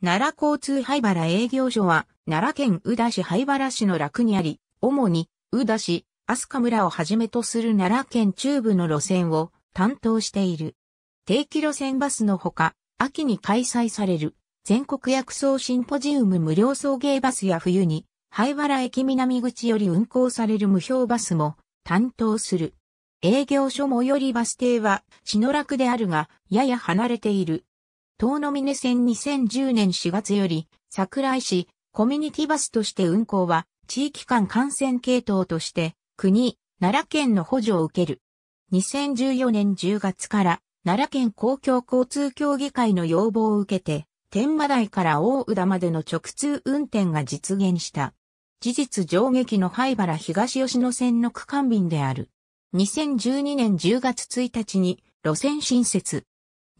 奈良交通灰原営業所は、奈良県宇田市灰原市の楽にあり、主に、宇田市、飛鳥村をはじめとする奈良県中部の路線を担当している。定期路線バスのほか、秋に開催される、全国薬草シンポジウム無料送迎バスや冬に、灰原駅南口より運行される無標バスも担当する。営業所最寄りバス停は、篠楽であるが、やや離れている。東の峰線2010年4月より、桜井市、コミュニティバスとして運行は、地域間感染系統として、国、奈良県の補助を受ける。2014年10月から、奈良県公共交通協議会の要望を受けて、天馬台から大宇田までの直通運転が実現した。事実上撃の灰原東吉野線の区間便である。2012年10月1日に路線新設。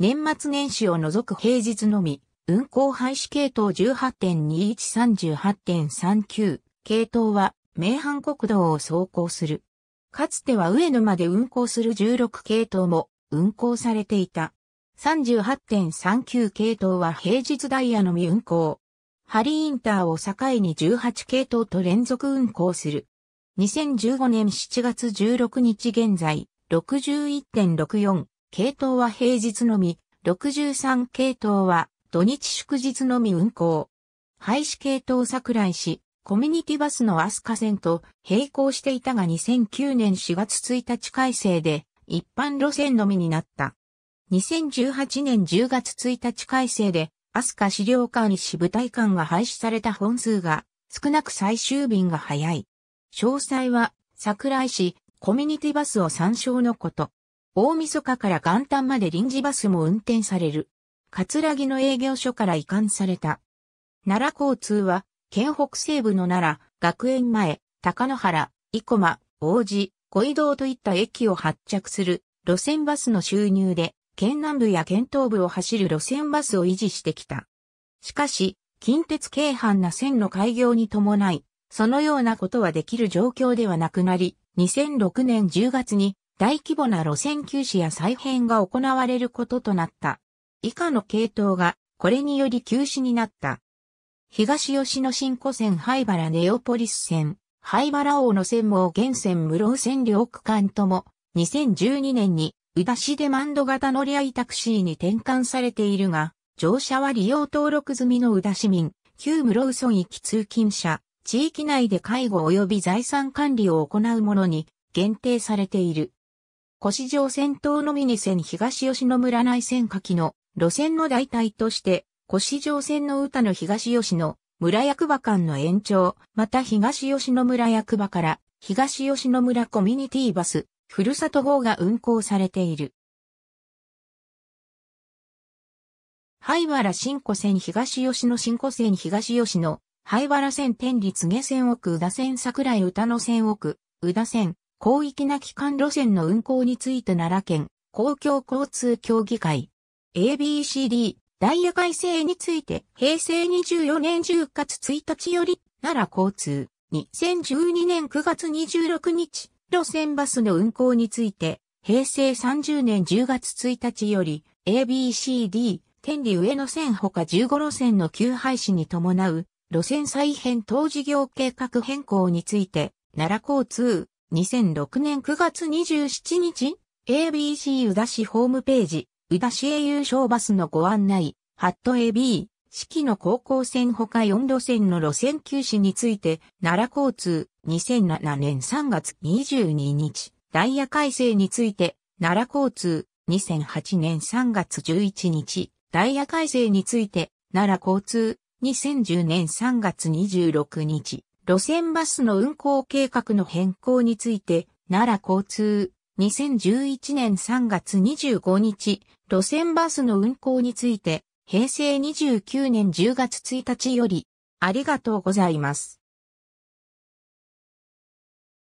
年末年始を除く平日のみ、運行廃止系統18.2138.39系統は、名阪国道を走行する。かつては上野まで運行する16系統も運行されていた。38.39系統は平日ダイヤのみ運行。ハリーインターを境に18系統と連続運行する。2015年7月16日現在、61.64系統は平日のみ、63系統は土日祝日のみ運行。廃止系統桜井市、コミュニティバスのアスカ線と並行していたが2009年4月1日改正で一般路線のみになった。2018年10月1日改正で、アスカ資料館支部隊館が廃止された本数が少なく最終便が早い。詳細は桜井市コミュニティバスを参照のこと。大晦日から元旦まで臨時バスも運転される。葛城の営業所から移管された。奈良交通は、県北西部の奈良、学園前、高野原、生駒、王子、小井動といった駅を発着する路線バスの収入で、県南部や県東部を走る路線バスを維持してきた。しかし、近鉄京阪な線の開業に伴い、そのようなことはできる状況ではなくなり、2006年10月に大規模な路線休止や再編が行われることとなった。以下の系統が、これにより休止になった。東吉野新古線灰原ネオポリス線、灰原王の線も原線室尾線両区間とも、2012年に、宇田市デマンド型乗り合いタクシーに転換されているが、乗車は利用登録済みの宇田市民、旧室尾村き通勤者、地域内で介護及び財産管理を行うものに限定されている。越城線東のみに線東吉野村内線下記の路線の代替として、越城線の歌の東吉野村役場間の延長、また東吉野村役場から東吉野村コミュニティバス、ふるさと号が運行されている。灰原新古線東吉野新古線東吉野、灰原線天理柘線奥宇田線桜井歌野線奥、宇田線、広域な機関路線の運行について奈良県公共交通協議会 ABCD ダイヤ改正について平成24年10月1日より奈良交通2012年9月26日路線バスの運行について平成30年10月1日より ABCD 天理上野線ほか15路線の休廃止に伴う路線再編等事業計画変更について奈良交通2006年9月27日、ABC 宇田市ホームページ、宇田市英雄小バスのご案内、ハット AB、四季の高校線他4路線の路線休止について、奈良交通、2007年3月22日、ダイヤ改正について、奈良交通、2008年3月11日、ダイヤ改正について、奈良交通、2010年3月26日、路線バスの運行計画の変更について、奈良交通、2011年3月25日、路線バスの運行について、平成29年10月1日より、ありがとうございます。